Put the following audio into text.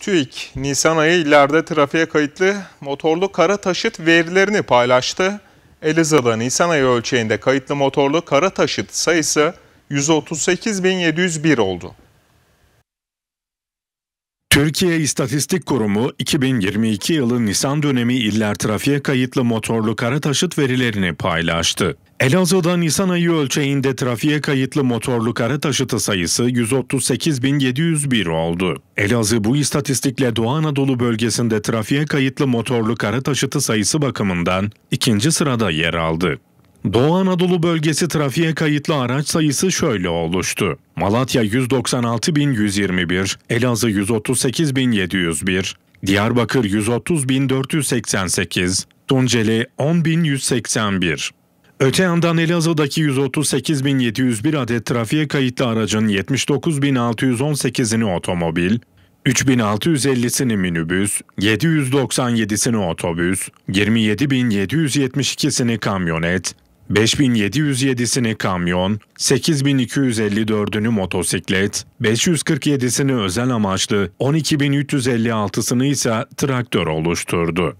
TÜİK Nisan ayı illerde trafiğe kayıtlı motorlu kara taşıt verilerini paylaştı. Elazığ'da Nisan ayı ölçeğinde kayıtlı motorlu kara taşıt sayısı 138.701 oldu. Türkiye İstatistik Kurumu 2022 yılı Nisan dönemi iller trafiğe kayıtlı motorlu kara taşıt verilerini paylaştı. Elazığ'da Nisan ayı ölçeğinde trafiğe kayıtlı motorlu kara taşıtı sayısı 138.701 oldu. Elazığ bu istatistikle Doğu Anadolu bölgesinde trafiğe kayıtlı motorlu kara taşıtı sayısı bakımından ikinci sırada yer aldı. Doğu Anadolu bölgesi trafiğe kayıtlı araç sayısı şöyle oluştu. Malatya 196.121, Elazığ 138.701, Diyarbakır 130.488, Tunceli 10.181, Öte yandan Elazığ'daki 138.701 adet trafiğe kayıtlı aracın 79.618'ini otomobil, 3650'sini minibüs, 797'sini otobüs, 27.772'sini kamyonet, 5707'sini kamyon, 8254'ünü motosiklet, 547'sini özel amaçlı, 12356'sını ise traktör oluşturdu.